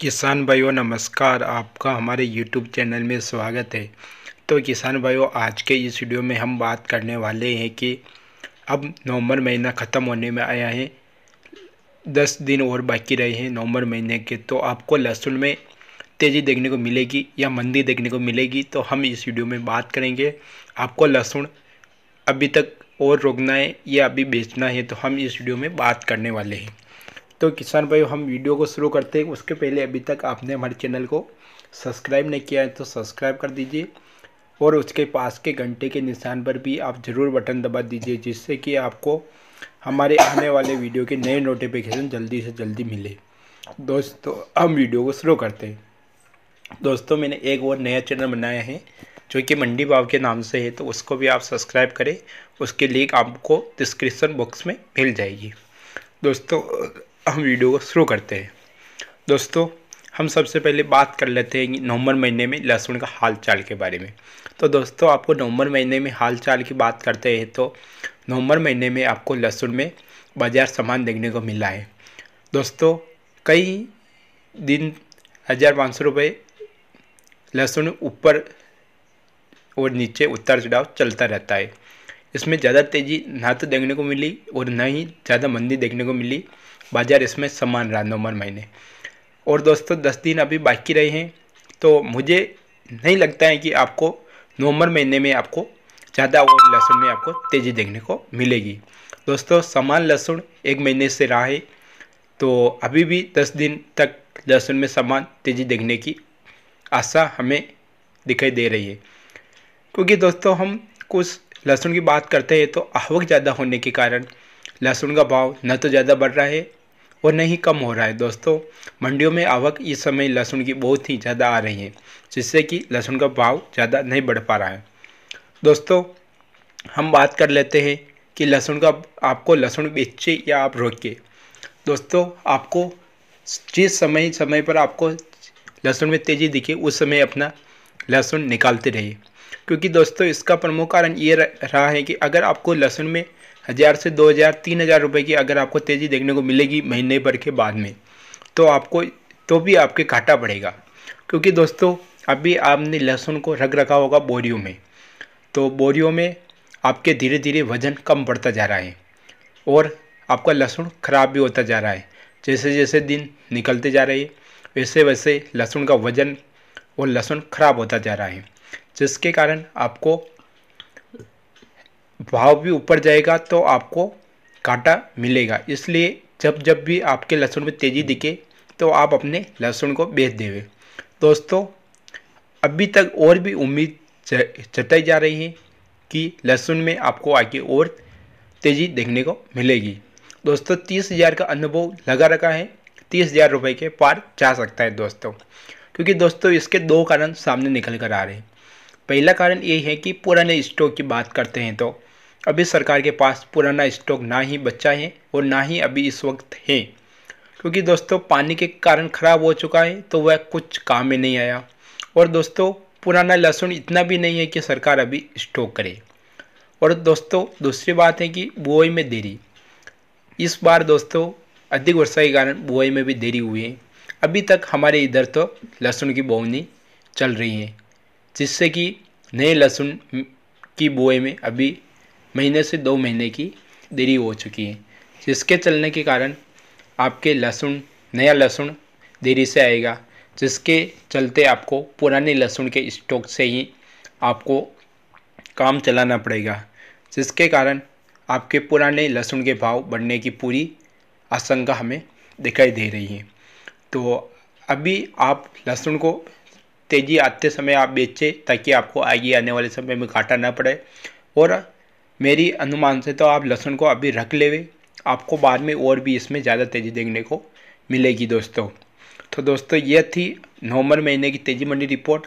किसान भाइयों नमस्कार आपका हमारे YouTube चैनल में स्वागत है तो किसान भाइयों आज के इस वीडियो में हम बात करने वाले हैं कि अब नवंबर महीना ख़त्म होने में आया है दस दिन और बाकी रहे हैं नवंबर महीने के तो आपको लहसुन में तेज़ी देखने को मिलेगी या मंदी देखने को मिलेगी तो हम इस वीडियो में बात करेंगे आपको लहसुन अभी तक और रोकना है या अभी बेचना है तो हम इस वीडियो में बात करने वाले हैं तो किसान भाई हम वीडियो को शुरू करते हैं उसके पहले अभी तक आपने हमारे चैनल को सब्सक्राइब नहीं किया है तो सब्सक्राइब कर दीजिए और उसके पास के घंटे के निशान पर भी आप ज़रूर बटन दबा दीजिए जिससे कि आपको हमारे आने वाले वीडियो के नए नोटिफिकेशन जल्दी से जल्दी मिले दोस्तों हम वीडियो को शुरू करते हैं दोस्तों मैंने एक और नया चैनल बनाया है जो कि मंडी भाव के नाम से है तो उसको भी आप सब्सक्राइब करें उसकी लिंक आपको डिस्क्रिप्सन बॉक्स में मिल जाएगी दोस्तों हम वीडियो को शुरू करते हैं दोस्तों हम सबसे पहले बात कर लेते हैं नवंबर महीने में लहसुन का हाल चाल के बारे में तो दोस्तों आपको नवंबर महीने में हाल चाल की बात करते हैं तो नवंबर महीने में आपको लहसुन में बाजार सामान देखने को मिला है दोस्तों कई दिन हज़ार पाँच सौ रुपये लहसुन ऊपर और नीचे उतार चढ़ाव चलता रहता है इसमें ज़्यादा तेज़ी ना तो देखने को मिली और ना ही ज़्यादा मंदी देखने को मिली बाजार इसमें समान रहा नवंबर महीने और दोस्तों दस दिन अभी बाकी रहे हैं तो मुझे नहीं लगता है कि आपको नवंबर महीने में आपको ज़्यादा और लहसुन में आपको तेज़ी देखने को मिलेगी दोस्तों समान लहसुन एक महीने से रहा है तो अभी भी दस दिन तक लहसुन में समान तेज़ी देखने की आशा हमें दिखाई दे रही है क्योंकि दोस्तों हम कुछ लहसुन की बात करते हैं तो आवक ज़्यादा होने के कारण लहसुन का भाव न तो ज़्यादा बढ़ रहा है और न ही कम हो रहा है दोस्तों मंडियों में आवक इस समय लहसुन की बहुत ही ज़्यादा आ रही है जिससे कि लहसुन का भाव ज़्यादा नहीं बढ़ पा रहा है दोस्तों हम बात कर लेते हैं कि लहसुन का आपको लहसुन बेचे या आप रोके दोस्तों आपको जिस समय समय पर आपको लहसुन में तेज़ी दिखे उस समय अपना लहसुन निकालते रहिए क्योंकि दोस्तों इसका प्रमुख कारण ये रहा है कि अगर आपको लहसुन में हज़ार से दो हज़ार तीन हज़ार रुपये की अगर आपको तेज़ी देखने को मिलेगी महीने भर के बाद में तो आपको तो भी आपके घाटा पड़ेगा क्योंकि दोस्तों अभी आपने लहसुन को रख रखा होगा बोरियों में तो बोरियों में आपके धीरे धीरे वज़न कम बढ़ता जा रहा है और आपका लहसुन ख़राब भी होता जा रहा है जैसे जैसे दिन निकलते जा रहे हैं वैसे वैसे लहसुन का वज़न और लहसुन ख़राब होता जा रहा है जिसके कारण आपको भाव भी ऊपर जाएगा तो आपको घाटा मिलेगा इसलिए जब जब भी आपके लहसुन में तेज़ी दिखे तो आप अपने लहसुन को बेच देवे दोस्तों अभी तक और भी उम्मीद जताई जा रही है कि लहसुन में आपको आगे और तेज़ी देखने को मिलेगी दोस्तों तीस हज़ार का अनुभव लगा रखा है तीस हज़ार रुपये के पार जा सकता है दोस्तों क्योंकि दोस्तों इसके दो कारण सामने निकल कर आ रहे हैं पहला कारण ये है कि पुराने स्टॉक की बात करते हैं तो अभी सरकार के पास पुराना स्टॉक ना ही बच्चा है और ना ही अभी इस वक्त है क्योंकि दोस्तों पानी के कारण ख़राब हो चुका है तो वह कुछ काम में नहीं आया और दोस्तों पुराना लहसुन इतना भी नहीं है कि सरकार अभी स्टॉक करे और दोस्तों दूसरी बात है कि बुआई में देरी इस बार दोस्तों अधिक वर्षा के कारण बुआई में भी देरी हुई है अभी तक हमारे इधर तो लहसुन की बोवनी चल रही है जिससे कि नए लहसुन की बोए में अभी महीने से दो महीने की देरी हो चुकी है जिसके चलने के कारण आपके लहसुन नया लहसुन देरी से आएगा जिसके चलते आपको पुराने लहसुन के स्टॉक से ही आपको काम चलाना पड़ेगा जिसके कारण आपके पुराने लहसुन के भाव बढ़ने की पूरी आशंका हमें दिखाई दे रही है तो अभी आप लहसुन को तेज़ी आते समय आप बेचें ताकि आपको आगे आने वाले समय में घाटा ना पड़े और मेरी अनुमान से तो आप लहसुन को अभी रख लेवे आपको बाद में और भी इसमें ज़्यादा तेज़ी देखने को मिलेगी दोस्तों तो दोस्तों यह थी नवंबर महीने की तेज़ी मंडी रिपोर्ट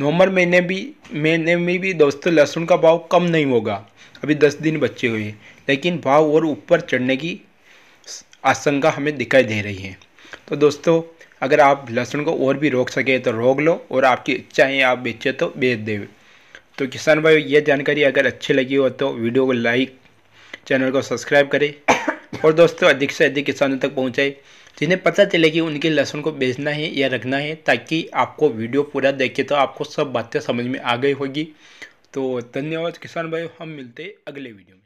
नवंबर महीने भी महीने में भी दोस्तों लहसुन का भाव कम नहीं होगा अभी दस दिन बचे हुए हैं लेकिन भाव और ऊपर चढ़ने की आशंका हमें दिखाई दे रही है तो दोस्तों अगर आप लहसुन को और भी रोक सके तो रोक लो और आपकी इच्छा है आप बेचे तो बेच देवे तो किसान भाई ये जानकारी अगर अच्छी लगी हो तो वीडियो को लाइक चैनल को सब्सक्राइब करें और दोस्तों अधिक से अधिक किसानों तक पहुँचाए जिन्हें पता चले कि उनके लहसुन को बेचना है या रखना है ताकि आपको वीडियो पूरा देखे तो आपको सब बातें समझ में आ गई होगी तो धन्यवाद किसान भाई हम मिलते अगले वीडियो में